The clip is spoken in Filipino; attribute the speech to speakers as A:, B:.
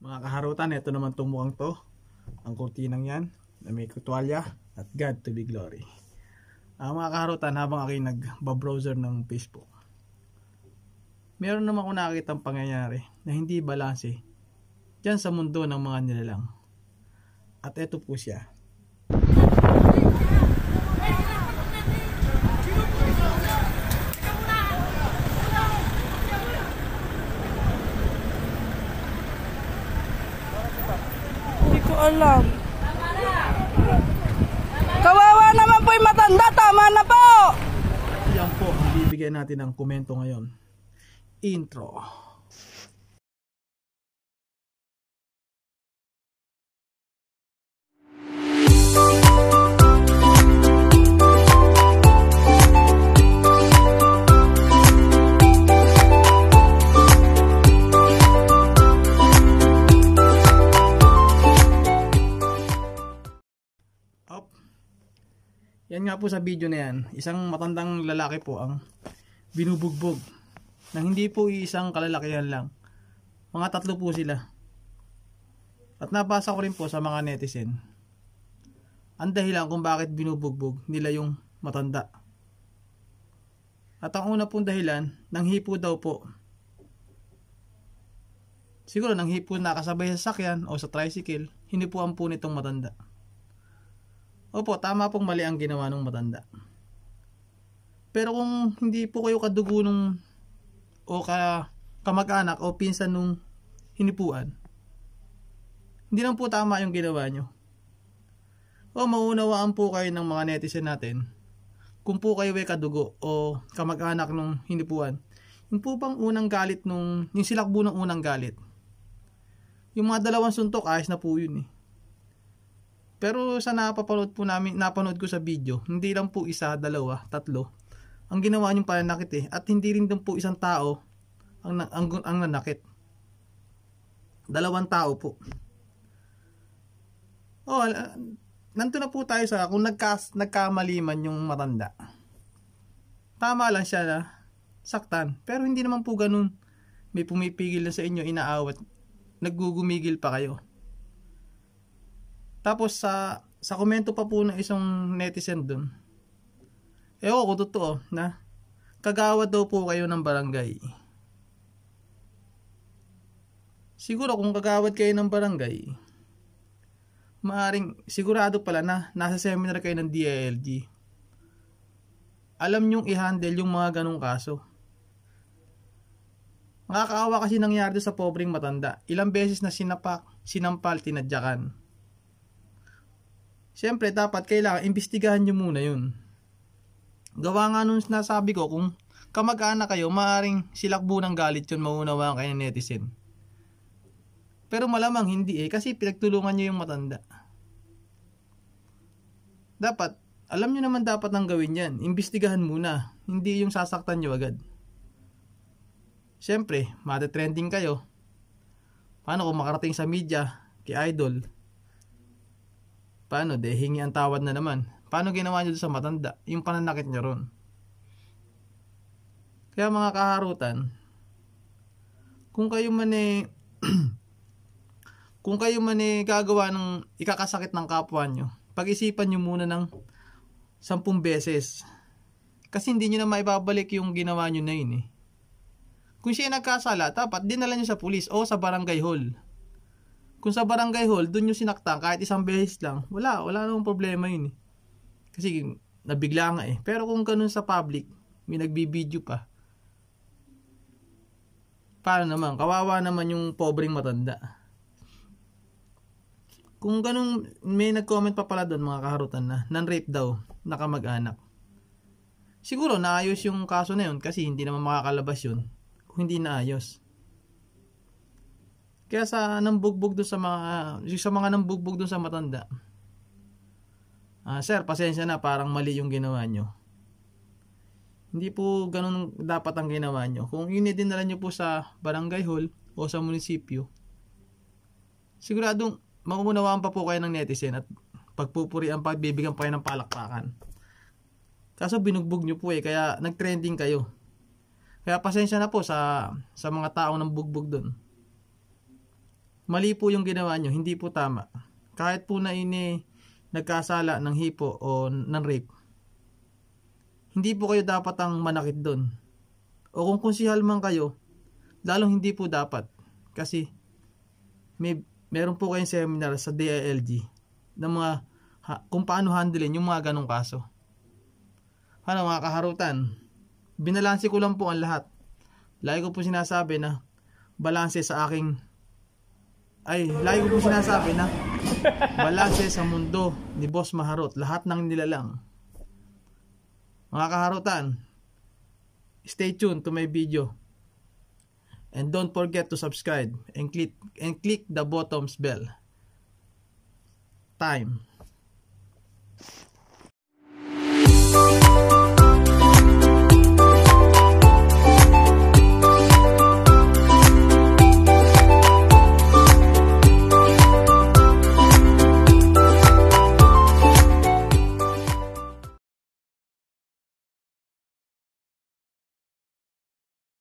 A: Mga kaharutan, ito naman itong mukhang to. Ang kurtinang yan na may kutwalya at God to be glory. Uh, mga kaharutan, habang ako'y nagbabrowser ng Facebook, meron naman ako nakakita ang pangyayari na hindi balanse dyan sa mundo ng mga nilalang. At ito po siya. alam. Kawawa naman po yung matanda. Tama na po! Yan po, bibigyan natin ng komento ngayon. Intro. nga po sa video na yan, isang matandang lalaki po ang binubugbog na hindi po isang kalalakihan lang. Mga tatlo po sila. At nabasa ko rin po sa mga netizen. Ang dahilan kung bakit binubugbog nila yung matanda. At ang una pong dahilan, nang hipo daw po. Siguro nang nanghipo nakasabay sa sakyan o sa tricycle, hinipuan po nitong matanda. Opo, tama pong mali ang ginawa ng matanda. Pero kung hindi po kayo kadugo nung o ka, kamag-anak o pinsan nung hinipuan, hindi lang po tama yung ginawa nyo. O maunawaan po kayo ng mga netizen natin kung po kayo ay kadugo o kamag-anak nung hinipuan. Yung po bang unang galit nung, yung silakbo ng unang galit. Yung mga dalawang suntok, ayos na po yun eh. Pero sa napapanood po namin, napanood ko sa video, hindi lang po isa, dalawa, tatlo. Ang ginawa niyong pananakit eh. At hindi rin din po isang tao ang, ang, ang nanakit. Dalawang tao po. Oh, ah, nanto na po tayo sa kung nagkas, nagkamali man yung matanda. Tama lang siya na saktan. Pero hindi naman po ganun. May pumipigil na sa inyo, inaawat. Naggugumigil pa kayo tapos sa sa komento pa po ng isang netizen doon. Eh oo, totoo na kagawa daw po kayo ng barangay. Siguro kung kagawad kayo ng barangay, maaring sigurado pala na nasa seminar kayo ng DILG. Alam nyong i-handle yung mga ganong kaso. Nakakaawa kasi nangyari sa pobreng matanda. Ilang beses na sinapak, sinampal, tinadyakan. Siyempre, dapat kailangan imbestigahan nyo muna yun. Gawa nga nung sinasabi ko, kung kamag-anak kayo, maaring silakbo ng galit yun maunawaan kayo ng netizen. Pero malamang hindi eh, kasi pinagtulungan nyo yung matanda. Dapat, alam nyo naman dapat nang gawin yan. Imbestigahan muna, hindi yung sasaktan nyo agad. Siyempre, matatrending kayo. Paano kung makarating sa media, kay idol, Paano? De, hingi ang tawad na naman. Paano ginawa niyo sa matanda? Yung pananakit niyo ron. Kaya mga kaharutan, kung kayo man eh, kung kayo man eh gagawa ng ikakasakit ng kapwa niyo pag-isipan niyo muna ng sampung beses. Kasi hindi niyo na maibabalik yung ginawa niyo na yun eh. Kung siya nagkasala, dapat dinala niyo sa pulis o sa barangay hall kung sa barangay hall, doon nyo sinaktan kahit isang beses lang, wala, wala namang problema yun eh. Kasi nabigla nga eh. Pero kung ganun sa public, may nagbibideo pa. Para naman, kawawa naman yung pobreng matanda. Kung ganun, may nag-comment pa pala doon mga kaharutan na, non-rape daw, nakamag-anak. Siguro naayos yung kaso na yun kasi hindi naman makakalabas yun kung hindi naayos. Kaya sa nambugbog doon sa mga sa mga nambugbog doon sa matanda. Ah, sir, pasensya na parang mali yung ginawa nyo. Hindi po ganun dapat ang ginawa nyo. Kung inidinala nyo po sa barangay hall o sa munisipyo, siguradong maunawaan pa po kayo ng netizen at pagpupuri ang pagbibigyan pa kayo ng palakpakan. Kaso binugbog nyo po eh, kaya nagtrending kayo. Kaya pasensya na po sa, sa mga taong nang bugbog doon. Mali po yung ginawa nyo, hindi po tama. Kahit po na ini nagkasala ng hipo o ng rape, hindi po kayo dapat ang manakit doon. O kung kunsihal man kayo, lalong hindi po dapat. Kasi may, meron po kayong seminar sa DILG ng mga ha, kung paano handlein yung mga ganong kaso. Ano mga kaharutan, binalansi ko lang po ang lahat. Lagi ko po sinasabi na balanse sa aking ay lagi ko sinasabi na balanse sa mundo ni Boss Maharot lahat ng nilalang mga kaharutan stay tuned to my video and don't forget to subscribe and click and click the bottom's bell time